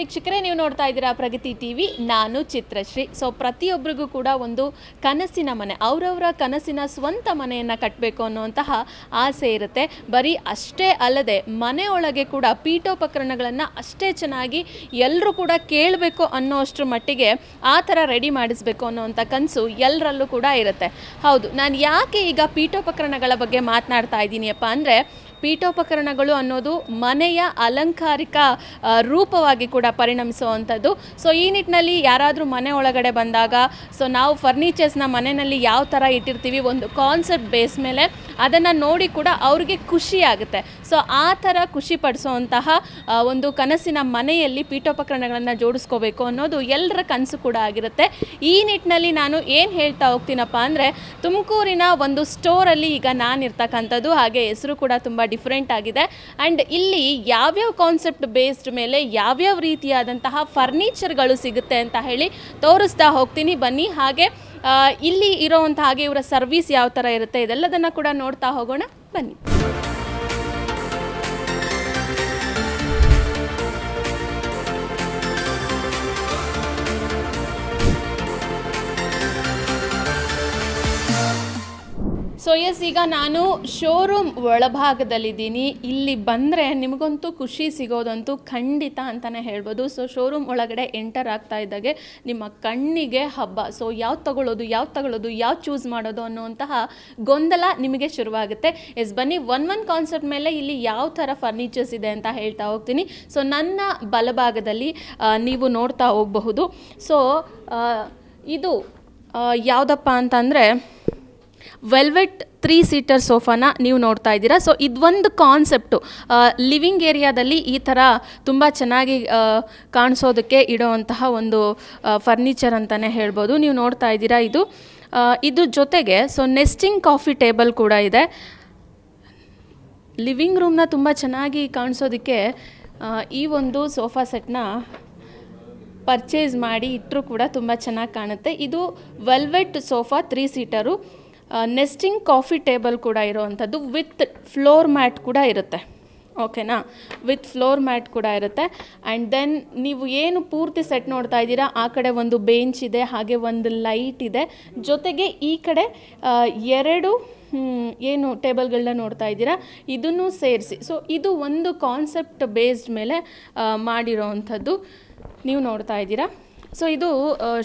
ವೀಕ್ಷಕರೇ ನೀವು ನೋಡ್ತಾ ಇದ್ದೀರಾ ಪ್ರಗತಿ ಟಿ ವಿ ನಾನು ಚಿತ್ರಶ್ರೀ ಸೊ ಪ್ರತಿಯೊಬ್ಬರಿಗೂ ಕೂಡ ಒಂದು ಕನಸಿನ ಮನೆ ಅವರವರ ಕನಸಿನ ಸ್ವಂತ ಮನೆಯನ್ನು ಕಟ್ಟಬೇಕು ಅನ್ನುವಂತಹ ಆಸೆ ಇರುತ್ತೆ ಬರೀ ಅಷ್ಟೇ ಅಲ್ಲದೆ ಮನೆಯೊಳಗೆ ಕೂಡ ಪೀಠೋಪಕರಣಗಳನ್ನು ಅಷ್ಟೇ ಚೆನ್ನಾಗಿ ಎಲ್ಲರೂ ಕೂಡ ಕೇಳಬೇಕು ಅಷ್ಟರ ಮಟ್ಟಿಗೆ ಆ ಥರ ರೆಡಿ ಮಾಡಿಸಬೇಕು ಅನ್ನೋವಂಥ ಕನಸು ಎಲ್ಲರಲ್ಲೂ ಕೂಡ ಇರುತ್ತೆ ಹೌದು ನಾನು ಯಾಕೆ ಈಗ ಪೀಠೋಪಕರಣಗಳ ಬಗ್ಗೆ ಮಾತನಾಡ್ತಾ ಇದ್ದೀನಿಯಪ್ಪ ಅಂದರೆ ಪೀಠೋಪಕರಣಗಳು ಅನ್ನೋದು ಮನೆಯ ಅಲಂಕಾರಿಕ ರೂಪವಾಗಿ ಕೂಡ ಪರಿಣಮಿಸುವಂಥದ್ದು ಸೊ ಈ ನಿಟ್ಟಿನಲ್ಲಿ ಯಾರಾದರೂ ಮನೆ ಒಳಗಡೆ ಬಂದಾಗ ಸೊ ನಾವು ಫರ್ನಿಚರ್ಸ್ನ ಮನೆಯಲ್ಲಿ ಯಾವ ಥರ ಇಟ್ಟಿರ್ತೀವಿ ಒಂದು ಕಾನ್ಸೆಪ್ಟ್ ಬೇಸ್ ಮೇಲೆ ಅದನ್ನು ನೋಡಿ ಕೂಡ ಅವ್ರಿಗೆ ಖುಷಿ ಆಗುತ್ತೆ ಸೊ ಆ ಥರ ಖುಷಿ ಪಡಿಸುವಂತಹ ಒಂದು ಕನಸಿನ ಮನೆಯಲ್ಲಿ ಪೀಠೋಪಕರಣಗಳನ್ನು ಜೋಡಿಸ್ಕೋಬೇಕು ಅನ್ನೋದು ಎಲ್ಲರ ಕನಸು ಕೂಡ ಆಗಿರುತ್ತೆ ಈ ನಿಟ್ಟಿನಲ್ಲಿ ನಾನು ಏನು ಹೇಳ್ತಾ ಹೋಗ್ತೀನಪ್ಪ ಅಂದರೆ ತುಮಕೂರಿನ ಒಂದು ಸ್ಟೋರಲ್ಲಿ ಈಗ ನಾನು ಇರ್ತಕ್ಕಂಥದ್ದು ಹಾಗೆ ಹೆಸರು ಕೂಡ ತುಂಬ ಡಿಫ್ರೆಂಟ್ ಆಗಿದೆ ಆ್ಯಂಡ್ ಇಲ್ಲಿ ಯಾವ್ಯಾವ ಕಾನ್ಸೆಪ್ಟ್ ಬೇಸ್ಡ್ ಮೇಲೆ ಯಾವ್ಯಾವ ರೀತಿಯಾದಂತಹ ಫರ್ನಿಚರ್ಗಳು ಸಿಗುತ್ತೆ ಅಂತ ಹೇಳಿ ತೋರಿಸ್ತಾ ಹೋಗ್ತೀನಿ ಬನ್ನಿ ಹಾಗೆ ಇಲ್ಲಿ ಇರೋವಂಥ ಹಾಗೆ ಇವರ ಸರ್ವಿಸ್ ಯಾವ ಥರ ಇರುತ್ತೆ ಇದೆಲ್ಲದನ್ನು ಕೂಡ ನೋಡ್ತಾ ಹೋಗೋಣ ಬನ್ನಿ ಸೊ ಎಸ್ ಈಗ ನಾನು ಶೋರೂಮ್ ಒಳಭಾಗದಲ್ಲಿದ್ದೀನಿ ಇಲ್ಲಿ ಬಂದರೆ ನಿಮಗಂತೂ ಖುಷಿ ಸಿಗೋದಂತೂ ಖಂಡಿತ ಅಂತಲೇ ಹೇಳ್ಬೋದು ಸೊ ಶೋರೂಮ್ ಒಳಗಡೆ ಎಂಟರ್ ಆಗ್ತಾ ಇದ್ದಾಗೆ ನಿಮ್ಮ ಕಣ್ಣಿಗೆ ಹಬ್ಬ ಸೊ ಯಾವ್ದು ತಗೊಳ್ಳೋದು ಯಾವ್ದು ತಗೊಳ್ಳೋದು ಯಾವ್ದು ಚೂಸ್ ಮಾಡೋದು ಅನ್ನುವಂತಹ ಗೊಂದಲ ನಿಮಗೆ ಶುರುವಾಗುತ್ತೆ ಎಸ್ ಬನ್ನಿ ಒನ್ ಒನ್ ಕಾನ್ಸೆಪ್ಟ್ ಮೇಲೆ ಇಲ್ಲಿ ಯಾವ ಥರ ಫರ್ನಿಚರ್ಸ್ ಇದೆ ಅಂತ ಹೇಳ್ತಾ ಹೋಗ್ತೀನಿ ಸೊ ನನ್ನ ಬಲಭಾಗದಲ್ಲಿ ನೀವು ನೋಡ್ತಾ ಹೋಗಬಹುದು ಸೊ ಇದು ಯಾವುದಪ್ಪ ಅಂತಂದರೆ ವೆಲ್ವೆಟ್ ತ್ರೀ ಸೀಟರ್ ಸೋಫಾನ ನೀವು ನೋಡ್ತಾ ಇದ್ದೀರಾ ಸೊ ಇದೊಂದು ಕಾನ್ಸೆಪ್ಟು ಲಿವಿಂಗ್ ಏರಿಯಾದಲ್ಲಿ ಈ ಥರ ತುಂಬ ಚೆನ್ನಾಗಿ ಕಾಣಿಸೋದಕ್ಕೆ ಇಡೋವಂತಹ ಒಂದು ಫರ್ನಿಚರ್ ಅಂತಲೇ ಹೇಳ್ಬೋದು ನೀವು ನೋಡ್ತಾ ಇದ್ದೀರಾ ಇದು ಇದು ಜೊತೆಗೆ ಸೊ ನೆಸ್ಟಿಂಗ್ ಕಾಫಿ ಟೇಬಲ್ ಕೂಡ ಇದೆ ಲಿವಿಂಗ್ ರೂಮ್ನ ತುಂಬ ಚೆನ್ನಾಗಿ ಕಾಣಿಸೋದಕ್ಕೆ ಈ ಒಂದು ಸೋಫಾ ಸೆಟ್ನ ಪರ್ಚೇಸ್ ಮಾಡಿ ಇಟ್ಟರೂ ಕೂಡ ತುಂಬ ಚೆನ್ನಾಗಿ ಕಾಣುತ್ತೆ ಇದು velvet sofa three seater nesting coffee table ಕೂಡ ಇರೋವಂಥದ್ದು ವಿತ್ ಫ್ಲೋರ್ ಮ್ಯಾಟ್ ಕೂಡ ಇರುತ್ತೆ ಓಕೆನಾ ವಿತ್ ಫ್ಲೋರ್ ಮ್ಯಾಟ್ ಕೂಡ ಇರುತ್ತೆ ಆ್ಯಂಡ್ ದೆನ್ ನೀವು ಏನು ಪೂರ್ತಿ ಸೆಟ್ ನೋಡ್ತಾ ಇದ್ದೀರಾ ಆ ಕಡೆ ಒಂದು ಬೆಂಚ್ ಇದೆ ಹಾಗೆ ಒಂದು ಲೈಟ್ ಇದೆ ಜೊತೆಗೆ ಈ ಕಡೆ ಎರಡು ಏನು ಟೇಬಲ್ಗಳನ್ನ ನೋಡ್ತಾ ಇದ್ದೀರಾ ಇದನ್ನು ಸೇರಿಸಿ ಸೊ ಇದು ಒಂದು ಕಾನ್ಸೆಪ್ಟ್ ಬೇಸ್ಡ್ ಮೇಲೆ ಮಾಡಿರೋ ಅಂಥದ್ದು ನೀವು ನೋಡ್ತಾ ಇದ್ದೀರಾ ಸೊ ಇದು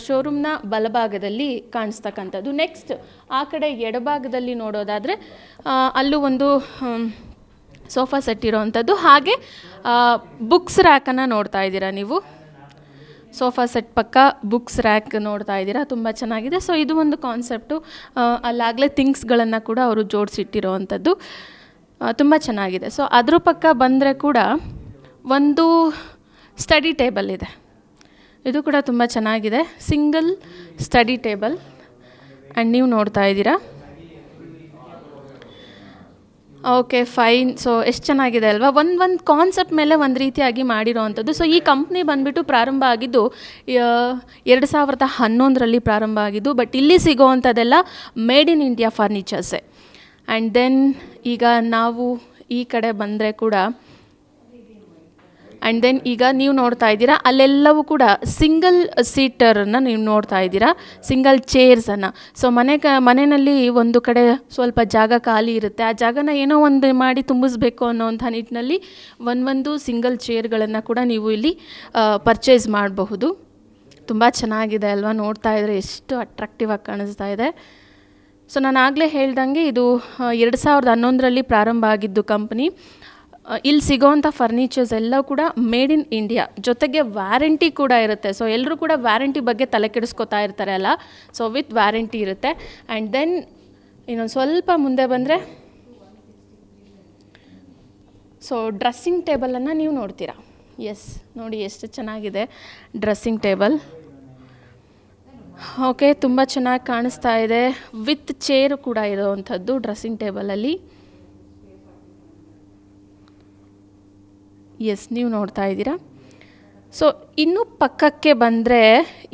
ಶೋರೂಮ್ನ ಬಲಭಾಗದಲ್ಲಿ ಕಾಣಿಸ್ತಕ್ಕಂಥದ್ದು ನೆಕ್ಸ್ಟ್ ಆ ಕಡೆ ಎಡಭಾಗದಲ್ಲಿ ನೋಡೋದಾದರೆ ಅಲ್ಲೂ ಒಂದು ಸೋಫಾ ಸೆಟ್ ಇರೋವಂಥದ್ದು ಹಾಗೆ ಬುಕ್ಸ್ ರ್ಯಾಕನ್ನು ನೋಡ್ತಾ ಇದ್ದೀರಾ ನೀವು ಸೋಫಾ ಸೆಟ್ ಪಕ್ಕ ಬುಕ್ಸ್ ರ್ಯಾಕ್ ನೋಡ್ತಾ ಇದ್ದೀರಾ ತುಂಬ ಚೆನ್ನಾಗಿದೆ ಸೊ ಇದು ಒಂದು ಕಾನ್ಸೆಪ್ಟು ಅಲ್ಲಾಗಲೇ ಥಿಂಗ್ಸ್ಗಳನ್ನು ಕೂಡ ಅವರು ಜೋಡಿಸಿಟ್ಟಿರೋವಂಥದ್ದು ತುಂಬ ಚೆನ್ನಾಗಿದೆ ಸೊ ಅದ್ರ ಪಕ್ಕ ಬಂದರೆ ಕೂಡ ಒಂದು ಸ್ಟಡಿ ಟೇಬಲ್ ಇದೆ ಇದು ಕೂಡ ತುಂಬ ಚೆನ್ನಾಗಿದೆ ಸಿಂಗಲ್ ಸ್ಟಡಿ ಟೇಬಲ್ ಆ್ಯಂಡ್ ನೀವು ನೋಡ್ತಾ ಇದ್ದೀರಾ ಓಕೆ ಫೈನ್ ಸೊ ಎಷ್ಟು ಚೆನ್ನಾಗಿದೆ ಅಲ್ವಾ ಒಂದು ಒಂದು ಕಾನ್ಸೆಪ್ಟ್ ಮೇಲೆ ಒಂದು ರೀತಿಯಾಗಿ ಮಾಡಿರೋ ಅಂಥದ್ದು ಸೊ ಈ ಕಂಪ್ನಿ ಬಂದುಬಿಟ್ಟು ಪ್ರಾರಂಭ ಆಗಿದ್ದು ಎರಡು ಸಾವಿರದ ಹನ್ನೊಂದರಲ್ಲಿ ಪ್ರಾರಂಭ ಆಗಿದ್ದು ಬಟ್ ಇಲ್ಲಿ ಸಿಗೋವಂಥದ್ದೆಲ್ಲ ಮೇಡ್ ಇನ್ ಇಂಡಿಯಾ ಫರ್ನಿಚರ್ಸೇ ಆ್ಯಂಡ್ ದೆನ್ ಈಗ ನಾವು ಈ ಕಡೆ ಬಂದರೆ ಕೂಡ ಆ್ಯಂಡ್ ದೆನ್ ಈಗ ನೀವು ನೋಡ್ತಾ ಇದ್ದೀರಾ ಅಲ್ಲೆಲ್ಲವೂ ಕೂಡ ಸಿಂಗಲ್ ಸೀಟರನ್ನು ನೀವು ನೋಡ್ತಾ ಇದ್ದೀರಾ ಸಿಂಗಲ್ ಚೇರ್ಸನ್ನು ಸೊ ಮನೆ ಕ ಮನೆಯಲ್ಲಿ ಒಂದು ಕಡೆ ಸ್ವಲ್ಪ ಜಾಗ ಖಾಲಿ ಇರುತ್ತೆ ಆ ಜಾಗನ ಏನೋ ಒಂದು ಮಾಡಿ ತುಂಬಿಸ್ಬೇಕು ಅನ್ನೋವಂಥ ನಿಟ್ಟಿನಲ್ಲಿ ಒಂದೊಂದು ಸಿಂಗಲ್ ಚೇರ್ಗಳನ್ನು ಕೂಡ ನೀವು ಇಲ್ಲಿ ಪರ್ಚೇಸ್ ಮಾಡಬಹುದು ತುಂಬ ಚೆನ್ನಾಗಿದೆ ಅಲ್ವಾ ನೋಡ್ತಾ ಇದ್ರೆ ಎಷ್ಟು ಅಟ್ರಾಕ್ಟಿವ್ ಆಗಿ ಕಾಣಿಸ್ತಾ ಇದೆ ಸೊ ನಾನು ಆಗಲೇ ಹೇಳ್ದಂಗೆ ಇದು ಎರಡು ಸಾವಿರದ ಹನ್ನೊಂದರಲ್ಲಿ ಪ್ರಾರಂಭ ಆಗಿದ್ದು ಕಂಪ್ನಿ ಇಲ್ಲಿ ಸಿಗೋವಂಥ ಫರ್ನಿಚರ್ಸ್ ಎಲ್ಲ ಕೂಡ ಮೇಡ್ ಇನ್ ಇಂಡಿಯಾ ಜೊತೆಗೆ ವ್ಯಾರಂಟಿ ಕೂಡ ಇರುತ್ತೆ ಸೊ ಎಲ್ಲರೂ ಕೂಡ ವ್ಯಾರಂಟಿ ಬಗ್ಗೆ ತಲೆ ಕೆಡಿಸ್ಕೊತಾ ಇರ್ತಾರೆ ಅಲ್ಲ ಸೊ ವಿತ್ ವ್ಯಾರಂಟಿ ಇರುತ್ತೆ ಆ್ಯಂಡ್ ದೆನ್ ಇನ್ನೊಂದು ಸ್ವಲ್ಪ ಮುಂದೆ ಬಂದರೆ ಸೊ ಡ್ರೆಸ್ಸಿಂಗ್ ಟೇಬಲನ್ನು ನೀವು ನೋಡ್ತೀರಾ ಎಸ್ ನೋಡಿ ಎಷ್ಟು ಚೆನ್ನಾಗಿದೆ ಡ್ರೆಸ್ಸಿಂಗ್ ಟೇಬಲ್ ಓಕೆ ತುಂಬ ಚೆನ್ನಾಗಿ ಕಾಣಿಸ್ತಾ ಇದೆ ವಿತ್ ಚೇರು ಕೂಡ ಇರೋವಂಥದ್ದು ಡ್ರೆಸ್ಸಿಂಗ್ ಟೇಬಲಲ್ಲಿ ಎಸ್ ನೀವು ನೋಡ್ತಾ ಇದ್ದೀರಾ ಸೊ ಇನ್ನು ಪಕ್ಕಕ್ಕೆ ಬಂದರೆ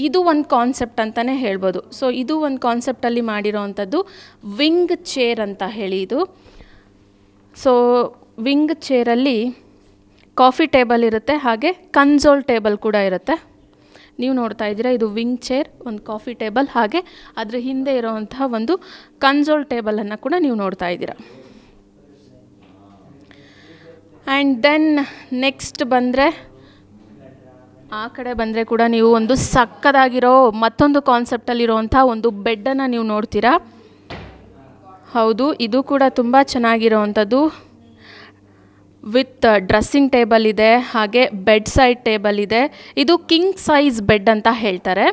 ಇದು ಒಂದು ಕಾನ್ಸೆಪ್ಟ್ ಅಂತಲೇ ಹೇಳ್ಬೋದು ಸೊ ಇದು ಒಂದು ಕಾನ್ಸೆಪ್ಟಲ್ಲಿ ಮಾಡಿರೋ ಅಂಥದ್ದು ವಿಂಗ್ ಚೇರ್ ಅಂತ ಹೇಳಿ ಇದು ಸೊ ವಿಂಗ್ ಚೇರಲ್ಲಿ ಕಾಫಿ ಟೇಬಲ್ ಇರುತ್ತೆ ಹಾಗೆ ಕನ್ಸೋಲ್ ಟೇಬಲ್ ಕೂಡ ಇರುತ್ತೆ ನೀವು ನೋಡ್ತಾ ಇದ್ದೀರಾ ಇದು ವಿಂಗ್ ಚೇರ್ ಒಂದು ಕಾಫಿ ಟೇಬಲ್ ಹಾಗೆ ಅದರ ಹಿಂದೆ ಇರೋವಂತಹ ಒಂದು ಕನ್ಸೋಲ್ ಟೇಬಲನ್ನು ಕೂಡ ನೀವು ನೋಡ್ತಾ ಇದ್ದೀರಾ ಆ್ಯಂಡ್ ದೆನ್ ನೆಕ್ಸ್ಟ್ ಬಂದರೆ ಆ ಕಡೆ ಬಂದರೆ ಕೂಡ ನೀವು ಒಂದು ಸಕ್ಕದಾಗಿರೋ ಮತ್ತೊಂದು ಕಾನ್ಸೆಪ್ಟಲ್ಲಿರೋವಂಥ ಒಂದು ಬೆಡ್ಡನ್ನು ನೀವು ನೋಡ್ತೀರಾ ಹೌದು ಇದು ಕೂಡ ತುಂಬ ಚೆನ್ನಾಗಿರೋವಂಥದ್ದು ವಿತ್ ಡ್ರೆಸ್ಸಿಂಗ್ ಟೇಬಲ್ ಇದೆ ಹಾಗೆ ಬೆಡ್ ಸೈಡ್ ಟೇಬಲ್ ಇದೆ ಇದು ಕಿಂಗ್ ಸೈಜ್ ಬೆಡ್ ಅಂತ ಹೇಳ್ತಾರೆ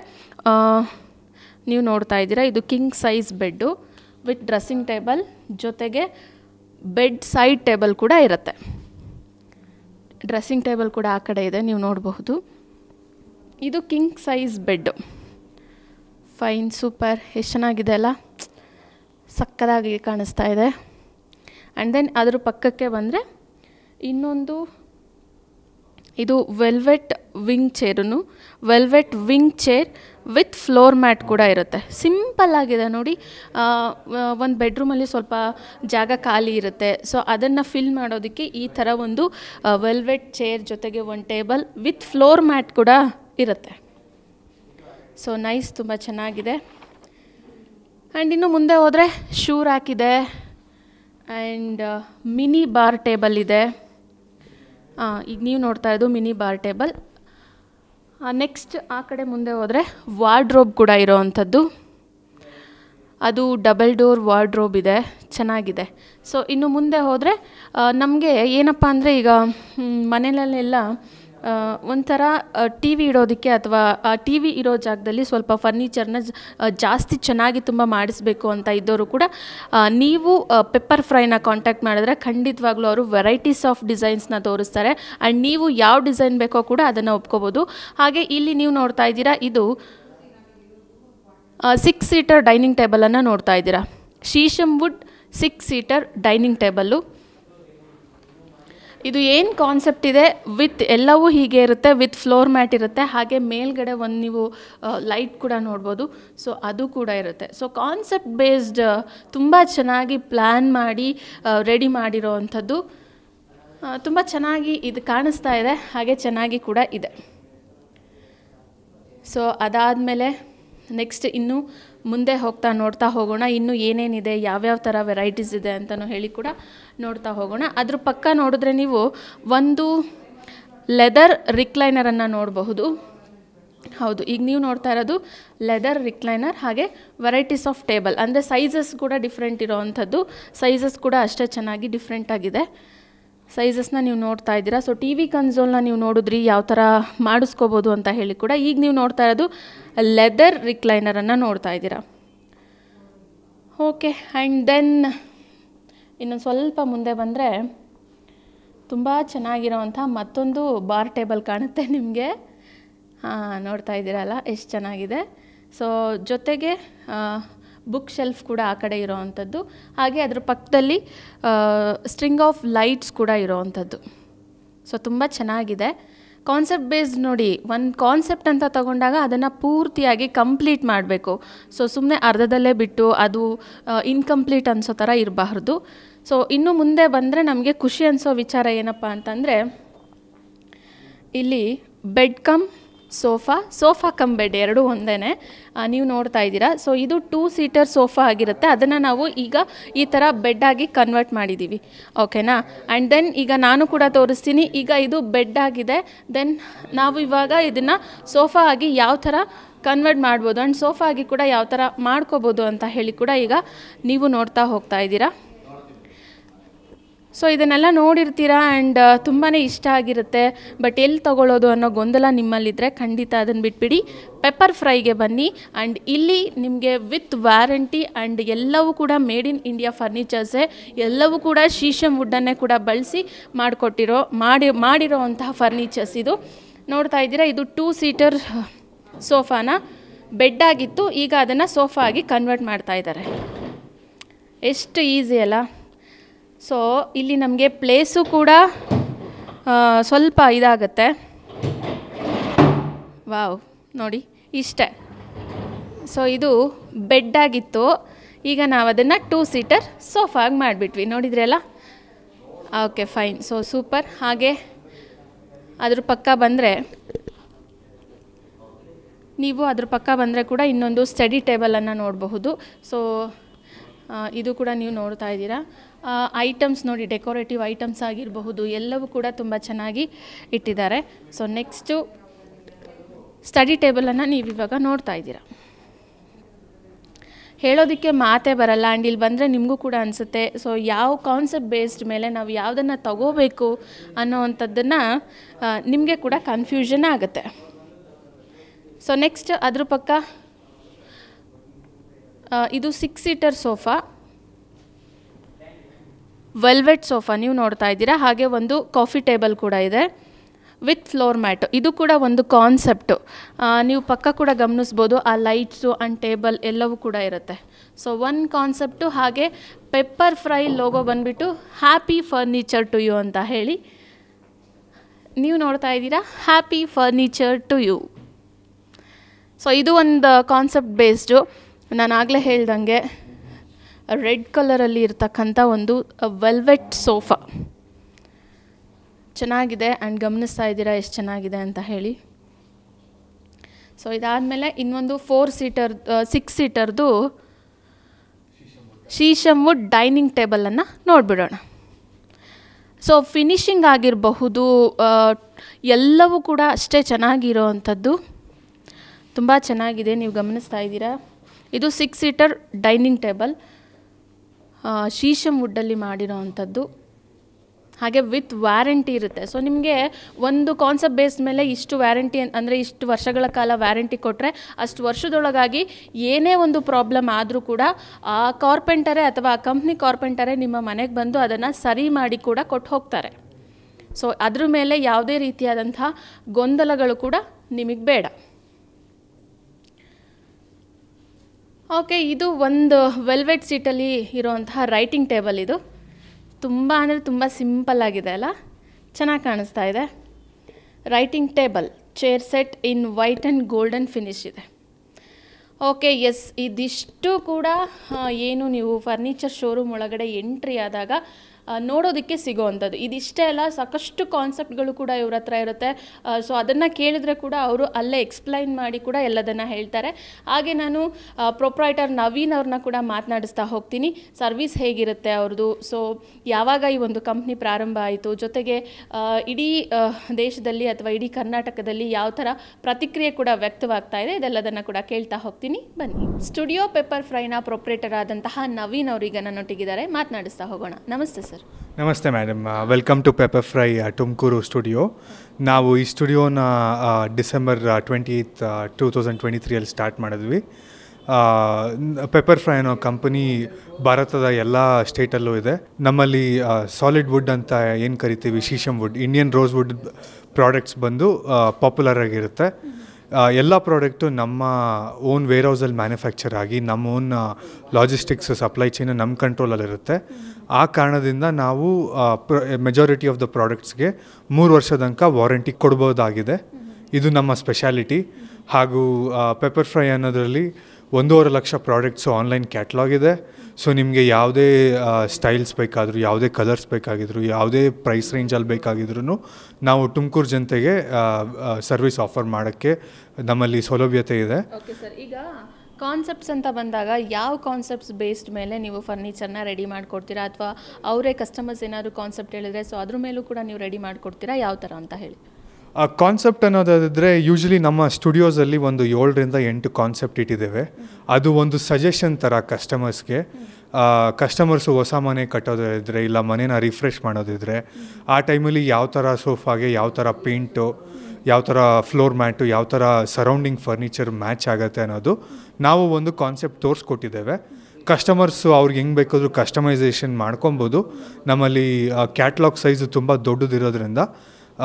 ನೀವು ನೋಡ್ತಾ ಇದ್ದೀರಾ ಇದು king size bed with dressing table ಜೊತೆಗೆ ಬೆಡ್ ಸೈಡ್ ಟೇಬಲ್ ಕೂಡ ಇರುತ್ತೆ ಡ್ರೆಸ್ಸಿಂಗ್ ಟೇಬಲ್ ಕೂಡ ಆ ಕಡೆ ಇದೆ ನೀವು ನೋಡಬಹುದು ಇದು king size bed fine super ಎಷ್ಟು ಚೆನ್ನಾಗಿದೆ ಅಲ್ಲ ಸಕ್ಕದಾಗಿ ಕಾಣಿಸ್ತಾ ಇದೆ ಆ್ಯಂಡ್ ದೆನ್ ಅದ್ರ ಪಕ್ಕಕ್ಕೆ ಬಂದರೆ ಇನ್ನೊಂದು ಇದು velvet wing chair velvet wing chair with floor mat ಕೂಡ ಇರುತ್ತೆ ಸಿಂಪಲ್ ಆಗಿದೆ ನೋಡಿ ಒಂದು ಬೆಡ್ರೂಮಲ್ಲಿ ಸ್ವಲ್ಪ ಜಾಗ ಖಾಲಿ ಇರುತ್ತೆ ಸೊ ಅದನ್ನು ಫಿಲ್ ಮಾಡೋದಕ್ಕೆ ಈ ಥರ ಒಂದು ವೆಲ್ವೆಟ್ ಚೇರ್ ಜೊತೆಗೆ ಒಂದು ಟೇಬಲ್ ವಿತ್ ಫ್ಲೋರ್ ಮ್ಯಾಟ್ ಕೂಡ ಇರುತ್ತೆ ಸೊ ನೈಸ್ ತುಂಬ ಚೆನ್ನಾಗಿದೆ ಆ್ಯಂಡ್ ಇನ್ನು ಮುಂದೆ ಹೋದರೆ shoe rack and mini bar table ಇದೆ ಈಗ ನೀವು ನೋಡ್ತಾ ಇದ್ದು ಮಿನಿ ಬಾರ್ ಟೇಬಲ್ ನೆಕ್ಸ್ಟ್ ಆ ಕಡೆ ಮುಂದೆ ಹೋದರೆ ವಾರ್ಡ್ರೋಬ್ ಕೂಡ ಇರೋವಂಥದ್ದು ಅದು ಡಬಲ್ ಡೋರ್ ವಾರ್ಡ್ರೋಬ್ ಇದೆ ಚೆನ್ನಾಗಿದೆ ಸೊ ಇನ್ನು ಮುಂದೆ ಹೋದರೆ ನಮಗೆ ಏನಪ್ಪ ಅಂದರೆ ಈಗ ಮನೆಯಲ್ಲೆಲ್ಲ ಒಂಥರ ಟಿ ವಿ ಇಡೋದಕ್ಕೆ ಅಥವಾ ಟಿ ವಿ ಇರೋ ಜಾಗದಲ್ಲಿ ಸ್ವಲ್ಪ ಫರ್ನಿಚರ್ನ ಜಾಸ್ತಿ ಚೆನ್ನಾಗಿ ತುಂಬ ಮಾಡಿಸ್ಬೇಕು ಅಂತ ಇದ್ದವರು ಕೂಡ ನೀವು ಪೆಪ್ಪರ್ ಫ್ರೈನ ಕಾಂಟ್ಯಾಕ್ಟ್ ಮಾಡಿದ್ರೆ ಖಂಡಿತವಾಗ್ಲೂ ಅವರು ವೆರೈಟೀಸ್ ಆಫ್ ಡಿಸೈನ್ಸ್ನ ತೋರಿಸ್ತಾರೆ ಆ್ಯಂಡ್ ನೀವು ಯಾವ ಡಿಸೈನ್ ಬೇಕೋ ಕೂಡ ಅದನ್ನು ಒಪ್ಕೋಬೋದು ಹಾಗೆ ಇಲ್ಲಿ ನೀವು ನೋಡ್ತಾ ಇದ್ದೀರಾ ಇದು ಸಿಕ್ಸ್ ಸೀಟರ್ ಡೈನಿಂಗ್ ಟೇಬಲನ್ನು ನೋಡ್ತಾ ಇದ್ದೀರಾ sheesham wood six seater dining table ಇದು ಏನು ಕಾನ್ಸೆಪ್ಟ್ ಇದೆ ವಿತ್ ಎಲ್ಲವೂ ಹೀಗೆ ಇರುತ್ತೆ ವಿತ್ ಫ್ಲೋರ್ ಮ್ಯಾಟ್ ಇರುತ್ತೆ ಹಾಗೆ ಮೇಲ್ಗಡೆ ಒಂದು ನೀವು ಲೈಟ್ ಕೂಡ ನೋಡ್ಬೋದು ಸೊ ಅದು ಕೂಡ ಇರುತ್ತೆ ಸೊ ಕಾನ್ಸೆಪ್ಟ್ ಬೇಸ್ಡ್ ತುಂಬ ಚೆನ್ನಾಗಿ ಪ್ಲ್ಯಾನ್ ಮಾಡಿ ರೆಡಿ ಮಾಡಿರೋ ಅಂಥದ್ದು ತುಂಬ ಚೆನ್ನಾಗಿ ಇದು ಕಾಣಿಸ್ತಾ ಇದೆ ಹಾಗೆ ಚೆನ್ನಾಗಿ ಕೂಡ ಇದೆ ಸೊ ಅದಾದಮೇಲೆ ನೆಕ್ಸ್ಟ್ ಇನ್ನೂ ಮುಂದೆ ಹೋಗ್ತಾ ನೋಡ್ತಾ ಹೋಗೋಣ ಇನ್ನು ಏನೇನಿದೆ ಯಾವ್ಯಾವ ಥರ ವೆರೈಟೀಸ್ ಇದೆ ಅಂತಲೂ ಹೇಳಿ ಕೂಡ ನೋಡ್ತಾ ಹೋಗೋಣ ಅದ್ರ ಪಕ್ಕ ನೋಡಿದ್ರೆ ನೀವು ಒಂದು ಲೆದರ್ ರಿಕ್ಲೈನರನ್ನು ನೋಡಬಹುದು ಹೌದು ಈಗ ನೀವು ನೋಡ್ತಾ ಇರೋದು ಲೆದರ್ ರಿಕ್ಲೈನರ್ ಹಾಗೆ ವೆರೈಟೀಸ್ ಆಫ್ ಟೇಬಲ್ ಅಂದರೆ ಸೈಜಸ್ ಕೂಡ ಡಿಫ್ರೆಂಟ್ ಇರೋವಂಥದ್ದು ಸೈಜಸ್ ಕೂಡ ಅಷ್ಟೇ ಚೆನ್ನಾಗಿ ಡಿಫ್ರೆಂಟ್ ಆಗಿದೆ ಸೈಜಸ್ನ ನೀವು ನೋಡ್ತಾ ಇದ್ದೀರಾ ಸೊ ಟಿ ವಿ ಕನ್ಸೋಲ್ನ ನೀವು ನೋಡಿದ್ರಿ ಯಾವ ಥರ ಮಾಡಿಸ್ಕೋಬೋದು ಅಂತ ಹೇಳಿ ಕೂಡ ಈಗ ನೀವು ನೋಡ್ತಾ ಇರೋದು ಲೆದರ್ ರಿಕ್ಲೈನರನ್ನು ನೋಡ್ತಾ ಇದ್ದೀರಾ ಓಕೆ ಆ್ಯಂಡ್ ದೆನ್ ಇನ್ನೊಂದು ಸ್ವಲ್ಪ ಮುಂದೆ ಬಂದರೆ ತುಂಬ ಚೆನ್ನಾಗಿರೋವಂಥ ಮತ್ತೊಂದು ಬಾರ್ ಟೇಬಲ್ ಕಾಣುತ್ತೆ ನಿಮಗೆ ಹಾಂ ನೋಡ್ತಾ ಇದ್ದೀರಲ್ಲ ಎಷ್ಟು ಚೆನ್ನಾಗಿದೆ ಸೊ ಜೊತೆಗೆ ಬುಕ್ ಶೆಲ್ಫ್ ಕೂಡ ಆ ಕಡೆ ಇರೋವಂಥದ್ದು ಹಾಗೆ ಅದರ ಪಕ್ಕದಲ್ಲಿ ಸ್ಟ್ರಿಂಗ್ ಆಫ್ ಲೈಟ್ಸ್ ಕೂಡ ಇರೋವಂಥದ್ದು ಸೊ ತುಂಬ ಚೆನ್ನಾಗಿದೆ ಕಾನ್ಸೆಪ್ಟ್ ಬೇಸ್ಡ್ ನೋಡಿ ಒಂದು ಕಾನ್ಸೆಪ್ಟ್ ಅಂತ ತಗೊಂಡಾಗ ಅದನ್ನು ಪೂರ್ತಿಯಾಗಿ ಕಂಪ್ಲೀಟ್ ಮಾಡಬೇಕು ಸೊ ಸುಮ್ಮನೆ ಅರ್ಧದಲ್ಲೇ ಬಿಟ್ಟು ಅದು ಇನ್ಕಂಪ್ಲೀಟ್ ಅನ್ಸೋ ಥರ ಇರಬಾರ್ದು ಸೊ ಇನ್ನು ಮುಂದೆ ಬಂದರೆ ನಮಗೆ ಖುಷಿ ಅನಿಸೋ ವಿಚಾರ ಏನಪ್ಪ ಅಂತಂದರೆ ಇಲ್ಲಿ bed cum sofa sofa cum bed ಎರಡೂ ಒಂದೇ ನೀವು ನೋಡ್ತಾ ಇದ್ದೀರಾ ಸೊ ಇದು ಟೂ ಸೀಟರ್ ಸೋಫಾ ಆಗಿರುತ್ತೆ ಅದನ್ನು ನಾವು ಈಗ ಈ ಥರ ಬೆಡ್ಡಾಗಿ ಕನ್ವರ್ಟ್ ಮಾಡಿದ್ದೀವಿ ಓಕೆನಾ ಆ್ಯಂಡ್ ದೆನ್ ಈಗ ನಾನು ಕೂಡ ತೋರಿಸ್ತೀನಿ ಈಗ ಇದು ಬೆಡ್ ಆಗಿದೆ ದೆನ್ ನಾವು ಇವಾಗ ಇದನ್ನು ಸೋಫಾ ಆಗಿ ಯಾವ ಥರ ಕನ್ವರ್ಟ್ ಮಾಡ್ಬೋದು ಆ್ಯಂಡ್ ಸೋಫಾ ಆಗಿ ಕೂಡ ಯಾವ ಥರ ಮಾಡ್ಕೋಬೋದು ಅಂತ ಹೇಳಿ ಕೂಡ ಈಗ ನೀವು ನೋಡ್ತಾ ಹೋಗ್ತಾ ಇದ್ದೀರಾ ಸೊ ಇದನ್ನೆಲ್ಲ ನೋಡಿರ್ತೀರಾ ಆ್ಯಂಡ್ uh, ತುಂಬಾ ಇಷ್ಟ ಆಗಿರುತ್ತೆ ಬಟ್ ಎಲ್ಲಿ ತೊಗೊಳ್ಳೋದು ಅನ್ನೋ ಗೊಂದಲ ನಿಮ್ಮಲ್ಲಿದ್ದರೆ ಖಂಡಿತ ಅದನ್ನು ಬಿಟ್ಬಿಡಿ ಪೆಪ್ಪರ್ ಫ್ರೈಗೆ ಬನ್ನಿ ಆ್ಯಂಡ್ ಇಲ್ಲಿ ನಿಮಗೆ ವಿತ್ ವ್ಯಾರಂಟಿ ಆ್ಯಂಡ್ ಎಲ್ಲವೂ ಕೂಡ ಮೇಡ್ ಇನ್ ಇಂಡಿಯಾ ಫರ್ನಿಚರ್ಸೇ ಎಲ್ಲವೂ ಕೂಡ ಶೀಶಂ ವುಡ್ಡನ್ನೇ ಕೂಡ ಬಳಸಿ ಮಾಡಿಕೊಟ್ಟಿರೋ ಮಾಡಿ ಮಾಡಿರೋ ಅಂತಹ ಫರ್ನಿಚರ್ಸ್ ಇದು ನೋಡ್ತಾ ಇದ್ದೀರಾ ಇದು ಟೂ ಸೀಟರ್ ಸೋಫಾನ ಬೆಡ್ ಆಗಿತ್ತು ಈಗ ಅದನ್ನು ಸೋಫಾ ಆಗಿ ಕನ್ವರ್ಟ್ ಮಾಡ್ತಾ ಇದ್ದಾರೆ ಎಷ್ಟು ಈಸಿ ಅಲ್ಲ ಸೊ ಇಲ್ಲಿ ನಮಗೆ ಪ್ಲೇಸು ಕೂಡ ಸ್ವಲ್ಪ ಇದಾಗತ್ತೆ ವಾವ್ ನೋಡಿ ಇಷ್ಟೇ ಸೊ ಇದು ಬೆಡ್ ಆಗಿತ್ತು ಈಗ ನಾವು ಅದನ್ನು ಟೂ ಸೀಟರ್ ಸೋಫಾಗಿ ಮಾಡಿಬಿಟ್ವಿ ನೋಡಿದ್ರಲ್ಲ ಓಕೆ ಫೈನ್ ಸೊ ಸೂಪರ್ ಹಾಗೆ ಅದ್ರ ಪಕ್ಕ ಬಂದರೆ ನೀವು ಅದ್ರ ಪಕ್ಕ ಬಂದರೆ ಕೂಡ ಇನ್ನೊಂದು ಸ್ಟಡಿ ಟೇಬಲನ್ನು ನೋಡಬಹುದು ಸೊ ಇದು ಕೂಡ ನೀವು ನೋಡ್ತಾ ಇದ್ದೀರಾ ಐಟಮ್ಸ್ ನೋಡಿ ಡೆಕೋರೇಟಿವ್ ಐಟಮ್ಸ್ ಆಗಿರಬಹುದು ಎಲ್ಲವೂ ಕೂಡ ತುಂಬ ಚೆನ್ನಾಗಿ ಇಟ್ಟಿದ್ದಾರೆ ಸೊ ನೆಕ್ಸ್ಟು ಸ್ಟಡಿ ಟೇಬಲನ್ನು ನೀವು ಇವಾಗ ನೋಡ್ತಾ ಇದ್ದೀರಾ ಹೇಳೋದಕ್ಕೆ ಮಾತೇ ಬರಲ್ಲ ಆ್ಯಂಡ್ ಇಲ್ಲಿ ಬಂದರೆ ನಿಮಗೂ ಕೂಡ ಅನಿಸುತ್ತೆ ಸೊ ಯಾವ ಕಾನ್ಸೆಪ್ಟ್ ಬೇಸ್ಡ್ ಮೇಲೆ ನಾವು ಯಾವುದನ್ನು ತಗೋಬೇಕು ಅನ್ನೋ ಅಂಥದ್ದನ್ನು ನಿಮಗೆ ಕೂಡ ಕನ್ಫ್ಯೂಷನ್ ಆಗುತ್ತೆ ಸೊ ನೆಕ್ಸ್ಟ್ ಅದ್ರ ಪಕ್ಕ ಇದು six seater sofa velvet sofa ನೀವು ನೋಡ್ತಾ ಇದ್ದೀರಾ ಹಾಗೆ ಒಂದು ಕಾಫಿ ಟೇಬಲ್ ಕೂಡ ಇದೆ ವಿತ್ ಫ್ಲೋರ್ ಮ್ಯಾಟ್ ಇದು ಕೂಡ ಒಂದು ಕಾನ್ಸೆಪ್ಟು ನೀವು ಪಕ್ಕ ಕೂಡ ಗಮನಿಸ್ಬೋದು ಆ ಲೈಟ್ಸು ಆ್ಯಂಡ್ ಟೇಬಲ್ ಎಲ್ಲವೂ ಕೂಡ ಇರುತ್ತೆ ಸೊ ಒನ್ ಕಾನ್ಸೆಪ್ಟು ಹಾಗೆ ಪೆಪ್ಪರ್ ಫ್ರೈ ಲೋಗೋ ಬಂದುಬಿಟ್ಟು ಹ್ಯಾಪಿ ಫರ್ನಿಚರ್ ಟು ಯು ಅಂತ ಹೇಳಿ ನೀವು ನೋಡ್ತಾ ಇದ್ದೀರಾ happy furniture to you so ಇದು ಒಂದು ಕಾನ್ಸೆಪ್ಟ್ ಬೇಸ್ಡು ನಾನು ಆಗಲೇ ಹೇಳ್ದಂಗೆ ರೆಡ್ ಕಲರಲ್ಲಿ ಇರ್ತಕ್ಕಂಥ ಒಂದು ವೆಲ್ವೆಟ್ ಸೋಫಾ ಚೆನ್ನಾಗಿದೆ ಆ್ಯಂಡ್ ಗಮನಿಸ್ತಾ ಇದ್ದೀರಾ ಎಷ್ಟು ಚೆನ್ನಾಗಿದೆ ಅಂತ ಹೇಳಿ ಸೊ ಇದಾದಮೇಲೆ ಇನ್ನೊಂದು ಫೋರ್ ಸೀಟರ್ ಸಿಕ್ಸ್ ಸೀಟರ್ದು ಶೀಶಮ್ವುಡ್ ಡೈನಿಂಗ್ ಟೇಬಲನ್ನು ನೋಡಿಬಿಡೋಣ ಸೊ ಫಿನಿಶಿಂಗ್ ಆಗಿರಬಹುದು ಎಲ್ಲವೂ ಕೂಡ ಅಷ್ಟೇ ಚೆನ್ನಾಗಿರೋ ಅಂಥದ್ದು ತುಂಬ ಚೆನ್ನಾಗಿದೆ ನೀವು ಗಮನಿಸ್ತಾ ಇದ್ದೀರಾ ಇದು six seater dining table sheesham ವುಡ್ಡಲ್ಲಿ ಮಾಡಿರೋ ಅಂಥದ್ದು ಹಾಗೆ ವಿತ್ ವ್ಯಾರಂಟಿ ಇರುತ್ತೆ ಸೊ ನಿಮಗೆ ಒಂದು ಕಾನ್ಸೆಪ್ಟ್ ಬೇಸ್ ಮೇಲೆ ಇಷ್ಟು ವ್ಯಾರಂಟಿ ಅಂದರೆ ಇಷ್ಟು ವರ್ಷಗಳ ಕಾಲ ವ್ಯಾರಂಟಿ ಕೊಟ್ಟರೆ ಅಷ್ಟು ವರ್ಷದೊಳಗಾಗಿ ಏನೇ ಒಂದು ಪ್ರಾಬ್ಲಮ್ ಆದರೂ ಕೂಡ ಆ ಕಾರ್ಪೆಂಟರೇ ಅಥವಾ ಆ ಕಂಪ್ನಿ ಕಾರ್ಪೆಂಟರೇ ನಿಮ್ಮ ಮನೆಗೆ ಬಂದು ಅದನ್ನು ಸರಿ ಮಾಡಿ ಕೂಡ ಕೊಟ್ಟು ಹೋಗ್ತಾರೆ ಸೊ ಅದ್ರ ಮೇಲೆ ಯಾವುದೇ ರೀತಿಯಾದಂಥ ಗೊಂದಲಗಳು ಕೂಡ ನಿಮಗೆ ಬೇಡ ಓಕೆ ಇದು ಒಂದು ವೆಲ್ವೆಟ್ ಸೀಟಲ್ಲಿ ಇರೋವಂತಹ ರೈಟಿಂಗ್ ಟೇಬಲ್ ಇದು ತುಂಬ ಅಂದರೆ ತುಂಬ ಸಿಂಪಲ್ ಆಗಿದೆ ಅಲ್ಲ ಚೆನ್ನಾಗಿ ಕಾಣಿಸ್ತಾ ಇದೆ writing table chair set in white and golden finish ಇದೆ ಓಕೆ ಎಸ್ ಇದಿಷ್ಟು ಕೂಡ ಏನು ನೀವು ಫರ್ನಿಚರ್ ಶೋರೂಮ್ ಒಳಗಡೆ ಎಂಟ್ರಿ ಆದಾಗ ನೋಡೋದಕ್ಕೆ ಸಿಗೋವಂಥದ್ದು ಇದಿಷ್ಟೇ ಅಲ್ಲ ಸಾಕಷ್ಟು ಕಾನ್ಸೆಪ್ಟ್ಗಳು ಕೂಡ ಇವ್ರ ಹತ್ರ ಇರುತ್ತೆ ಸೊ ಅದನ್ನು ಕೇಳಿದ್ರೆ ಕೂಡ ಅವರು ಅಲ್ಲೇ ಎಕ್ಸ್ಪ್ಲೈನ್ ಮಾಡಿ ಕೂಡ ಎಲ್ಲದನ್ನು ಹೇಳ್ತಾರೆ ಹಾಗೆ ನಾನು ಪ್ರೊಪ್ರೈಟರ್ ನವೀನ್ ಅವ್ರನ್ನ ಕೂಡ ಮಾತನಾಡಿಸ್ತಾ ಹೋಗ್ತೀನಿ ಸರ್ವಿಸ್ ಹೇಗಿರುತ್ತೆ ಅವ್ರದ್ದು ಸೊ ಯಾವಾಗ ಈ ಒಂದು ಕಂಪ್ನಿ ಪ್ರಾರಂಭ ಆಯಿತು ಜೊತೆಗೆ ಇಡೀ ದೇಶದಲ್ಲಿ ಅಥವಾ ಇಡೀ ಕರ್ನಾಟಕದಲ್ಲಿ ಯಾವ ಥರ ಪ್ರತಿಕ್ರಿಯೆ ಕೂಡ ವ್ಯಕ್ತವಾಗ್ತಾ ಇದೆ ಇದೆಲ್ಲದನ್ನು ಕೂಡ ಕೇಳ್ತಾ ಹೋಗ್ತೀನಿ ಬನ್ನಿ ಸ್ಟುಡಿಯೋ ಪೆಪ್ಪರ್ ಫ್ರೈನ ಪ್ರೊಪ್ರೇಟರ್ ಆದಂತಹ ನವೀನ್ ಅವರೀಗ ನನ್ನೊಟ್ಟಿಗಿದ್ದಾರೆ ಮಾತನಾಡಿಸ್ತಾ ಹೋಗೋಣ ನಮಸ್ತೆ ಸರ್ ಸರ್ ನಮಸ್ತೆ madam welcome to Pepperfry Tumakuru studio ನಾವು ಈ ಸ್ಟುಡಿಯೋನ December twenty eight two thousand twenty ತ್ರೀಯಲ್ಲಿ ಸ್ಟಾರ್ಟ್ ಮಾಡಿದ್ವಿ ಪೆಪ್ಪರ್ ಫ್ರೈ ಅನ್ನೋ ಕಂಪನಿ ಭಾರತದ ಎಲ್ಲ ಸ್ಟೇಟಲ್ಲೂ ಇದೆ ನಮ್ಮಲ್ಲಿ ಸಾಲಿಡ್ ವುಡ್ ಅಂತ ಏನು ಕರಿತೀವಿ sheesham wood Indian rose wood products ಬಂದು ಪಾಪ್ಯುಲರ್ ಆಗಿರುತ್ತೆ ಎಲ್ಲ ಪ್ರಾಡಕ್ಟು ನಮ್ಮ ಓನ್ ವೇರ್ ಹೌಸಲ್ಲಿ ಮ್ಯಾನುಫ್ಯಾಕ್ಚರ್ ಆಗಿ ನಮ್ಮ ಓನ್ ಲಾಜಿಸ್ಟಿಕ್ಸ್ ಸಪ್ಲೈ ಚೈನ್ ನಮ್ಮ ಕಂಟ್ರೋಲಲ್ಲಿರುತ್ತೆ ಆ ಕಾರಣದಿಂದ ನಾವು ಮೆಜಾರಿಟಿ ಆಫ್ ದ ಪ್ರಾಡಕ್ಟ್ಸ್ಗೆ ಮೂರು ವರ್ಷದ ತನಕ ವಾರಂಟಿ ಕೊಡ್ಬೋದಾಗಿದೆ ಇದು ನಮ್ಮ ಸ್ಪೆಷಾಲಿಟಿ ಹಾಗೂ ಪೆಪ್ಪರ್ ಫ್ರೈ ಅನ್ನೋದರಲ್ಲಿ ಒಂದೂವರೆ ಲಕ್ಷ ಪ್ರಾಡಕ್ಟ್ಸು ಆನ್ಲೈನ್ ಕ್ಯಾಟ್ಲಾಗ್ ಇದೆ ಸೊ ನಿಮಗೆ ಯಾವುದೇ ಸ್ಟೈಲ್ಸ್ ಬೇಕಾದರೂ ಯಾವುದೇ ಕಲರ್ಸ್ ಬೇಕಾಗಿದ್ರು ಯಾವುದೇ ಪ್ರೈಸ್ ರೇಂಜಲ್ಲಿ ಬೇಕಾಗಿದ್ರು ನಾವು ತುಮಕೂರು ಜನತೆಗೆ ಸರ್ವಿಸ್ ಆಫರ್ ಮಾಡೋಕ್ಕೆ ನಮ್ಮಲ್ಲಿ ಸೌಲಭ್ಯತೆ ಇದೆ ಓಕೆ ಸರ್ ಈಗ ಕಾನ್ಸೆಪ್ಟ್ಸ್ ಅಂತ ಬಂದಾಗ ಯಾವ ಕಾನ್ಸೆಪ್ಟ್ಸ್ ಬೇಸ್ಡ್ ಮೇಲೆ ನೀವು ಫರ್ನಿಚರ್ನ ರೆಡಿ ಮಾಡಿಕೊಡ್ತೀರಾ ಅಥವಾ ಅವರೇ ಕಸ್ಟಮರ್ಸ್ ಏನಾದರೂ ಕಾನ್ಸೆಪ್ಟ್ ಹೇಳಿದ್ರೆ ಸೊ ಅದ್ರ ಮೇಲೂ ಕೂಡ ನೀವು ರೆಡಿ ಮಾಡಿಕೊಡ್ತೀರಾ ಯಾವ ಥರ ಅಂತ ಹೇಳಿ ಆ ಕಾನ್ಸೆಪ್ಟ್ ಅನ್ನೋದಾದರೆ ಯೂಶ್ವಲಿ ನಮ್ಮ ಸ್ಟುಡಿಯೋಸಲ್ಲಿ ಒಂದು ಏಳರಿಂದ ಎಂಟು ಕಾನ್ಸೆಪ್ಟ್ ಇಟ್ಟಿದ್ದೇವೆ ಅದು ಒಂದು ಸಜೆಷನ್ ಥರ ಕಸ್ಟಮರ್ಸ್ಗೆ ಕಸ್ಟಮರ್ಸು ಹೊಸ ಮನೆ ಕಟ್ಟೋದಿದ್ರೆ ಇಲ್ಲ ಮನೇನ ರಿಫ್ರೆಶ್ ಮಾಡೋದಿದ್ರೆ ಆ ಟೈಮಲ್ಲಿ ಯಾವ ಥರ ಸೋಫಾಗೆ ಯಾವ ಥರ ಪೇಂಟು ಯಾವ ಥರ ಫ್ಲೋರ್ ಮ್ಯಾಟು ಯಾವ ಥರ ಸರೌಂಡಿಂಗ್ ಫರ್ನಿಚರ್ ಮ್ಯಾಚ್ ಆಗುತ್ತೆ ಅನ್ನೋದು ನಾವು ಒಂದು ಕಾನ್ಸೆಪ್ಟ್ ತೋರಿಸ್ಕೊಟ್ಟಿದ್ದೇವೆ ಕಸ್ಟಮರ್ಸು ಅವ್ರಿಗೆ ಹೆಂಗೆ ಬೇಕಾದರೂ ಕಸ್ಟಮೈಸೇಷನ್ ಮಾಡ್ಕೊಬೋದು ನಮ್ಮಲ್ಲಿ ಕ್ಯಾಟ್ಲಾಗ್ ಸೈಜು ತುಂಬ ದೊಡ್ಡದಿರೋದ್ರಿಂದ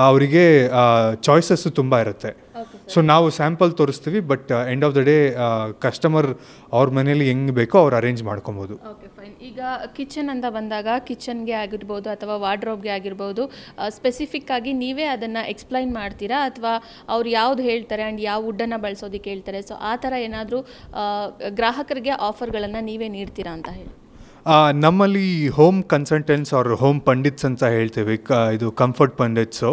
ಅವರಿಗೆ ಚಾಯ್ಸಸ್ ತುಂಬ ಇರುತ್ತೆ ಸೊ ನಾವು ಸ್ಯಾಂಪಲ್ ತೋರಿಸ್ತೀವಿ but end of the day customer ಅವ್ರ ಮನೇಲಿ ಹೆಂಗ್ ಬೇಕೋ ಅವ್ರು ಅರೇಂಜ್ ಮಾಡ್ಕೊಬೋದು ಈಗ ಕಿಚನ್ ಅಂತ ಬಂದಾಗ ಕಿಚನ್ಗೆ ಆಗಿರ್ಬೋದು ಅಥವಾ ವಾರ್ಡ್ರೋಬ್ಗೆ ಆಗಿರ್ಬೋದು ಸ್ಪೆಸಿಫಿಕ್ ಆಗಿ ನೀವೇ ಅದನ್ನು ಎಕ್ಸ್ಪ್ಲೈನ್ ಮಾಡ್ತೀರಾ ಅಥವಾ ಅವ್ರು ಯಾವ್ದು ಹೇಳ್ತಾರೆ ಆ್ಯಂಡ್ ಯಾವ ವುಡ್ಡನ್ನು ಬಳಸೋದಕ್ಕೆ ಹೇಳ್ತಾರೆ ಸೊ ಆ ಥರ ಏನಾದರೂ ಗ್ರಾಹಕರಿಗೆ ಆಫರ್ಗಳನ್ನು ನೀವೇ ನೀಡ್ತೀರಾ ಅಂತ ಹೇಳಿ ನಮ್ಮಲ್ಲಿ ಹೋಮ್ ಕನ್ಸಲ್ಟೆಂಟ್ಸ್ ಅವ್ರ ಹೋಮ್ ಪಂಡಿತ್ಸ್ ಅಂತ ಹೇಳ್ತೀವಿ ಕ ಇದು ಕಂಫರ್ಟ್ ಪಂಡಿತ್ಸು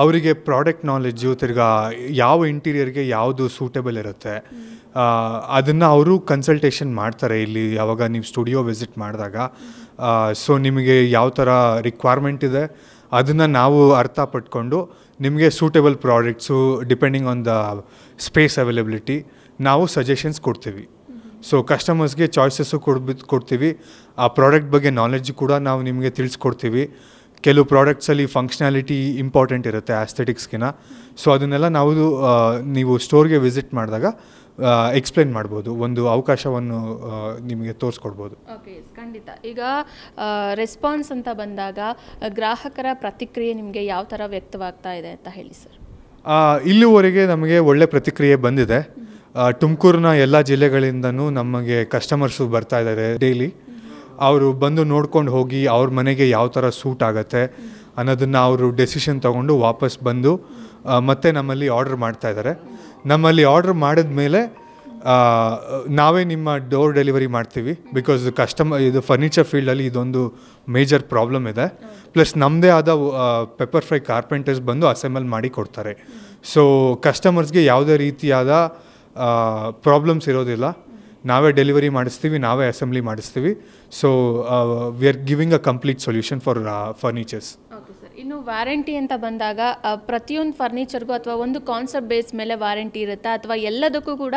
ಅವರಿಗೆ ಪ್ರಾಡಕ್ಟ್ ನಾಲೆಡ್ಜು ತಿರ್ಗಾ ಯಾವ ಇಂಟೀರಿಯರ್ಗೆ ಯಾವುದು ಸೂಟೇಬಲ್ ಇರುತ್ತೆ ಅದನ್ನು ಅವರು ಕನ್ಸಲ್ಟೇಷನ್ ಮಾಡ್ತಾರೆ ಇಲ್ಲಿ ಯಾವಾಗ ನೀವು ಸ್ಟುಡಿಯೋ ವಿಸಿಟ್ ಮಾಡಿದಾಗ ಸೊ ನಿಮಗೆ ಯಾವ ಥರ ರಿಕ್ವೈರ್ಮೆಂಟ್ ಇದೆ ಅದನ್ನು ನಾವು ಅರ್ಥ ಪಟ್ಕೊಂಡು ನಿಮಗೆ suitable products depending on the space availability ನಾವು ಸಜೆಷನ್ಸ್ ಕೊಡ್ತೀವಿ ಸೊ ಕಸ್ಟಮರ್ಸ್ಗೆ ಚಾಯ್ಸಸ್ಸು ಕೊಡ್ಬಿಟ್ಟು ಕೊಡ್ತೀವಿ ಆ ಪ್ರಾಡಕ್ಟ್ ಬಗ್ಗೆ ನಾಲೆಡ್ಜ್ ಕೂಡ ನಾವು ನಿಮಗೆ ತಿಳಿಸ್ಕೊಡ್ತೀವಿ ಕೆಲವು ಪ್ರಾಡಕ್ಟ್ಸಲ್ಲಿ ಫಂಕ್ಷನಾಲಿಟಿ ಇಂಪಾರ್ಟೆಂಟ್ ಇರುತ್ತೆ ಆಸ್ಥೆಟಿಕ್ಸ್ಗಿನ ಸೊ ಅದನ್ನೆಲ್ಲ ನಾವು ನೀವು ಸ್ಟೋರ್ಗೆ ವಿಸಿಟ್ ಮಾಡಿದಾಗ ಎಕ್ಸ್ಪ್ಲೇನ್ ಮಾಡ್ಬೋದು ಒಂದು ಅವಕಾಶವನ್ನು ನಿಮಗೆ ತೋರಿಸ್ಕೊಡ್ಬೋದು ಓಕೆ ಖಂಡಿತ ಈಗ ರೆಸ್ಪಾನ್ಸ್ ಅಂತ ಬಂದಾಗ ಗ್ರಾಹಕರ ಪ್ರತಿಕ್ರಿಯೆ ನಿಮಗೆ ಯಾವ ಥರ ವ್ಯಕ್ತವಾಗ್ತಾ ಇದೆ ಅಂತ ಹೇಳಿ ಸರ್ ಇಲ್ಲಿವರೆಗೆ ನಮಗೆ ಒಳ್ಳೆ ಪ್ರತಿಕ್ರಿಯೆ ಬಂದಿದೆ ತುಮಕೂರಿನ ಎಲ್ಲ ಜಿಲ್ಲೆಗಳಿಂದನೂ ನಮಗೆ ಕಸ್ಟಮರ್ಸು ಬರ್ತಾ ಇದ್ದಾರೆ ಡೈಲಿ ಅವರು ಬಂದು ನೋಡ್ಕೊಂಡು ಹೋಗಿ ಅವ್ರ ಮನೆಗೆ ಯಾವ ಥರ ಸೂಟ್ ಆಗುತ್ತೆ ಅನ್ನೋದನ್ನು ಅವರು ಡೆಸಿಷನ್ ತೊಗೊಂಡು ವಾಪಸ್ ಬಂದು ಮತ್ತೆ ನಮ್ಮಲ್ಲಿ ಆರ್ಡ್ರ್ ಮಾಡ್ತಾಯಿದ್ದಾರೆ ನಮ್ಮಲ್ಲಿ ಆರ್ಡ್ರ್ ಮಾಡಿದ ಮೇಲೆ ನಾವೇ ನಿಮ್ಮ ಡೋರ್ ಡೆಲಿವರಿ ಮಾಡ್ತೀವಿ ಬಿಕಾಸ್ ಕಸ್ಟಮರ್ ಇದು ಫರ್ನಿಚರ್ ಫೀಲ್ಡಲ್ಲಿ ಇದೊಂದು ಮೇಜರ್ ಪ್ರಾಬ್ಲಮ್ ಇದೆ ಪ್ಲಸ್ ನಮ್ಮದೇ ಆದ ಪೆಪ್ಪರ್ ಫ್ರೈ ಕಾರ್ಪೆಂಟರ್ಸ್ ಬಂದು ಅಸೆಂಬಲ್ ಮಾಡಿ ಕೊಡ್ತಾರೆ ಸೊ ಕಸ್ಟಮರ್ಸ್ಗೆ ಯಾವುದೇ ರೀತಿಯಾದ ಪ್ರಾಬ್ಲಮ್ಸ್ ಇರೋದಿಲ್ಲ ನಾವೇ ಡೆಲಿವರಿ ಮಾಡಿಸ್ತೀವಿ ನಾವೇ ಅಸೆಂಬ್ಲಿ ಮಾಡಿಸ್ತೀವಿ so we are giving a complete solution for furnitures ಇನ್ನು ವ್ಯಾರಂಟಿ ಅಂತ ಬಂದಾಗ ಪ್ರತಿಯೊಂದು ಫರ್ನಿಚರ್ಗೂ ಅಥವಾ ಒಂದು ಕಾನ್ಸೆಪ್ಟ್ ಬೇಸ್ ಮೇಲೆ ವಾರಂಟಿ ಇರುತ್ತಾ ಅಥವಾ ಎಲ್ಲದಕ್ಕೂ ಕೂಡ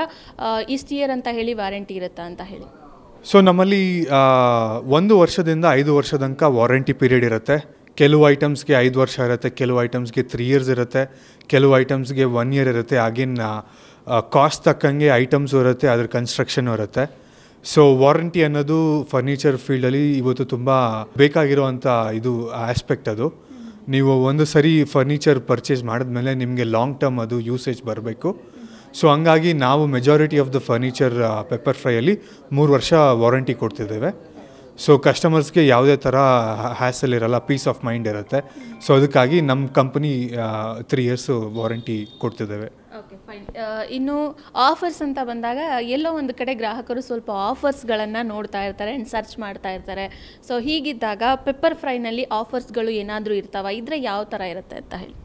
ಇಸ್ಟ್ ಇಯರ್ ಅಂತ ಹೇಳಿ ವಾರಂಟಿ ಇರುತ್ತಾ ಅಂತ ಹೇಳಿ ಸೊ ನಮ್ಮಲ್ಲಿ ಒಂದು ವರ್ಷದಿಂದ ಐದು ವರ್ಷದ ತನಕ ವಾರಂಟಿ ಪೀರಿಯಡ್ ಇರುತ್ತೆ ಕೆಲವು ಐಟಮ್ಸ್ಗೆ ಐದು ವರ್ಷ ಇರುತ್ತೆ ಕೆಲವು ಐಟಮ್ಸ್ಗೆ ತ್ರೀ ಇಯರ್ಸ್ ಇರುತ್ತೆ ಕೆಲವು ಐಟಮ್ಸ್ಗೆ ಒನ್ ಇಯರ್ ಇರುತ್ತೆ ಆಗಿನ ಕಾಸ್ಟ್ ತಕ್ಕಂಗೆ ಐಟಮ್ಸ್ ಇರುತ್ತೆ ಅದ್ರ ಕನ್ಸ್ಟ್ರಕ್ಷನ್ ಇರುತ್ತೆ ಸೊ ವಾರಂಟಿ ಅನ್ನೋದು ಫರ್ನಿಚರ್ ಫೀಲ್ಡಲ್ಲಿ ಇವತ್ತು ತುಂಬ ಬೇಕಾಗಿರುವಂಥ ಇದು ಆಸ್ಪೆಕ್ಟ್ ಅದು ನೀವು ಒಂದು ಸರಿ ಫರ್ನಿಚರ್ ಪರ್ಚೇಸ್ ಮಾಡಿದ್ಮೇಲೆ ನಿಮಗೆ ಲಾಂಗ್ ಟರ್ಮ್ ಅದು ಯೂಸೇಜ್ ಬರಬೇಕು ಸೊ ಹಂಗಾಗಿ ನಾವು ಮೆಜಾರಿಟಿ ಆಫ್ ದ ಫರ್ನಿಚರ್ ಪೆಪ್ಪರ್ ಫ್ರೈಯಲ್ಲಿ ಮೂರು ವರ್ಷ ವಾರಂಟಿ ಕೊಡ್ತಿದ್ದೇವೆ ಸೊ ಕಸ್ಟಮರ್ಸ್ಗೆ ಯಾವುದೇ ಥರ ಹ್ಯಾಸಲ್ ಇರಲ್ಲ ಪೀಸ್ ಆಫ್ ಮೈಂಡ್ ಇರುತ್ತೆ ಸೊ ಅದಕ್ಕಾಗಿ ನಮ್ಮ ಕಂಪ್ನಿ ತ್ರೀ ಇಯರ್ಸು ವಾರಂಟಿ ಕೊಡ್ತಿದ್ದೇವೆ ಓಕೆ ಫೈನ್ ಇನ್ನು ಆಫರ್ಸ್ ಅಂತ ಬಂದಾಗ ಎಲ್ಲೋ ಒಂದು ಕಡೆ ಗ್ರಾಹಕರು ಸ್ವಲ್ಪ ಆಫರ್ಸ್ಗಳನ್ನು ನೋಡ್ತಾ ಇರ್ತಾರೆ ಆ್ಯಂಡ್ ಸರ್ಚ್ ಮಾಡ್ತಾ ಇರ್ತಾರೆ ಸೊ ಹೀಗಿದ್ದಾಗ ಪೆಪ್ಪರ್ ಫ್ರೈನಲ್ಲಿ ಆಫರ್ಸ್ಗಳು ಏನಾದರೂ ಇರ್ತಾವ ಇದ್ರೆ ಯಾವ ಥರ ಇರುತ್ತೆ ಅಂತ ಹೇಳಿ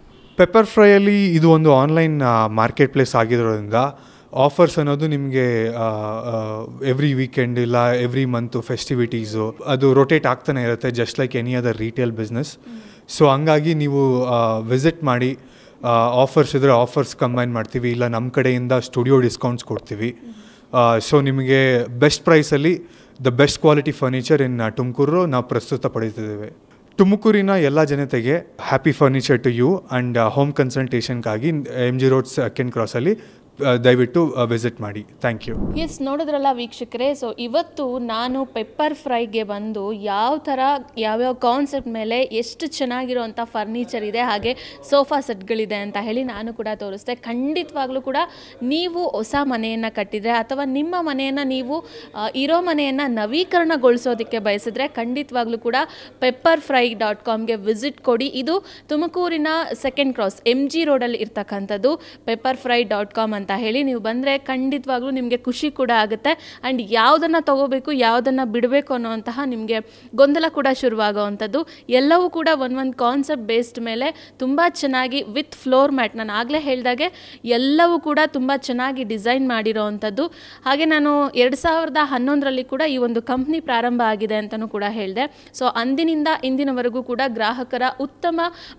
ಪೆಪ್ಪರ್ ಫ್ರೈಯಲ್ಲಿ ಇದು ಒಂದು ಆನ್ಲೈನ್ ಮಾರ್ಕೆಟ್ ಪ್ಲೇಸ್ ಆಗಿರೋದ್ರಿಂದ ಆಫರ್ಸ್ ಅನ್ನೋದು ನಿಮಗೆ ಎವ್ರಿ ವೀಕೆಂಡ್ ಇಲ್ಲ ಎವ್ರಿ ಮಂತು ಫೆಸ್ಟಿವಿಟೀಸು ಅದು ರೊಟೇಟ್ ಆಗ್ತಾನೆ ಇರುತ್ತೆ just like any other retail business so ಹಂಗಾಗಿ ನೀವು ವಿಸಿಟ್ ಮಾಡಿ ಆಫರ್ಸ್ ಇದ್ದರೆ ಆಫರ್ಸ್ ಕಂಬೈನ್ ಮಾಡ್ತೀವಿ ಇಲ್ಲ ನಮ್ಮ ಕಡೆಯಿಂದ ಸ್ಟುಡಿಯೋ ಡಿಸ್ಕೌಂಟ್ಸ್ ಕೊಡ್ತೀವಿ ಸೊ ನಿಮಗೆ ಬೆಸ್ಟ್ ಪ್ರೈಸಲ್ಲಿ the best quality furniture in Tumakuru ನಾವು ಪ್ರಸ್ತುತ ಪಡೀತಿದ್ದೇವೆ ತುಮಕೂರಿನ ಎಲ್ಲ ಜನತೆಗೆ happy furniture to you and home ಕನ್ಸಲ್ಟೇಷನ್ಗಾಗಿ ಎಮ್ ಜಿ ರೋಡ್ ಸೆಕೆಂಡ್ ಕ್ರಾಸಲ್ಲಿ ದಯವಿಟ್ಟು ವಿಸಿಟ್ ಮಾಡಿ ಥ್ಯಾಂಕ್ ಯು ಎಸ್ ನೋಡಿದ್ರಲ್ಲ ವೀಕ್ಷಕರೇ ಸೊ ಇವತ್ತು ನಾನು ಪೆಪ್ಪರ್ ಫ್ರೈಗೆ ಬಂದು ಯಾವ ಥರ ಯಾವ್ಯಾವ ಕಾನ್ಸೆಪ್ಟ್ ಮೇಲೆ ಎಷ್ಟು ಚೆನ್ನಾಗಿರುವಂಥ ಫರ್ನಿಚರ್ ಇದೆ ಹಾಗೆ ಸೋಫಾ ಸೆಟ್ಗಳಿದೆ ಅಂತ ಹೇಳಿ ನಾನು ಕೂಡ ತೋರಿಸ್ದೆ ಖಂಡಿತವಾಗ್ಲೂ ಕೂಡ ನೀವು ಹೊಸ ಮನೆಯನ್ನು ಕಟ್ಟಿದರೆ ಅಥವಾ ನಿಮ್ಮ ಮನೆಯನ್ನು ನೀವು ಇರೋ ಮನೆಯನ್ನು ನವೀಕರಣಗೊಳಿಸೋದಕ್ಕೆ ಬಯಸಿದ್ರೆ ಖಂಡಿತವಾಗ್ಲೂ ಕೂಡ ಪೆಪ್ಪರ್ ಫ್ರೈ ಡಾಟ್ ಕಾಮ್ಗೆ ವಿಸಿಟ್ ಕೊಡಿ ಇದು ತುಮಕೂರಿನ ಸೆಕೆಂಡ್ ಕ್ರಾಸ್ ಎಮ್ ಜಿ ರೋಡಲ್ಲಿ ಇರ್ತಕ್ಕಂಥದ್ದು ಪೆಪ್ಪರ್ ಫ್ರೈ ಡಾಟ್ ಕಾಮ್ ಅಂತ ಅಂತ ಹೇಳಿ ನೀವು ಬಂದರೆ ಖಂಡಿತವಾಗ್ಲೂ ನಿಮಗೆ ಖುಷಿ ಕೂಡ ಆಗುತ್ತೆ ಆ್ಯಂಡ್ ಯಾವುದನ್ನು ತಗೋಬೇಕು ಯಾವುದನ್ನು ಬಿಡಬೇಕು ಅನ್ನೋವಂತಹ ನಿಮಗೆ ಗೊಂದಲ ಕೂಡ ಶುರುವಾಗೋವಂಥದ್ದು ಎಲ್ಲವೂ ಕೂಡ ಒಂದು ಕಾನ್ಸೆಪ್ಟ್ ಬೇಸ್ಡ್ ಮೇಲೆ ತುಂಬ ಚೆನ್ನಾಗಿ ವಿತ್ ಫ್ಲೋರ್ ಮ್ಯಾಟ್ ನಾನು ಆಗಲೇ ಹೇಳಿದಾಗೆ ಎಲ್ಲವೂ ಕೂಡ ತುಂಬ ಚೆನ್ನಾಗಿ ಡಿಸೈನ್ ಮಾಡಿರೋ ಹಾಗೆ ನಾನು ಎರಡು ಸಾವಿರದ ಹನ್ನೊಂದರಲ್ಲಿ ಕೂಡ ಈ ಒಂದು ಕಂಪ್ನಿ ಪ್ರಾರಂಭ ಆಗಿದೆ ಅಂತಲೂ ಕೂಡ ಹೇಳಿದೆ ಸೊ ಅಂದಿನಿಂದ ಇಂದಿನವರೆಗೂ ಕೂಡ ಗ್ರಾಹಕರ ಉತ್ತಮ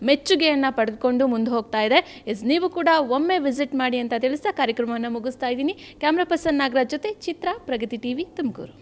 ಮೆಚ್ಚುಗೆಯನ್ನು ಪಡೆದುಕೊಂಡು ಮುಂದೆ ಹೋಗ್ತಾ ಇದೆ ಎಸ್ ನೀವು ಕೂಡ ಒಮ್ಮೆ ವಿಸಿಟ್ ಮಾಡಿ ಅಂತ ತಿಳಿಸ್ತಾ ಕಾರ್ಯಕ್ರಮವನ್ನು ಮುಗಿಸ್ತಾ ಇದ್ದೀನಿ ಕ್ಯಾಮ್ರಾ ಪರ್ಸನ್ ನಾಗರಾಜ್ ಜೊತೆ ಚಿತ್ರ ಪ್ರಗತಿ ಟಿವಿ ತುಮಕೂರು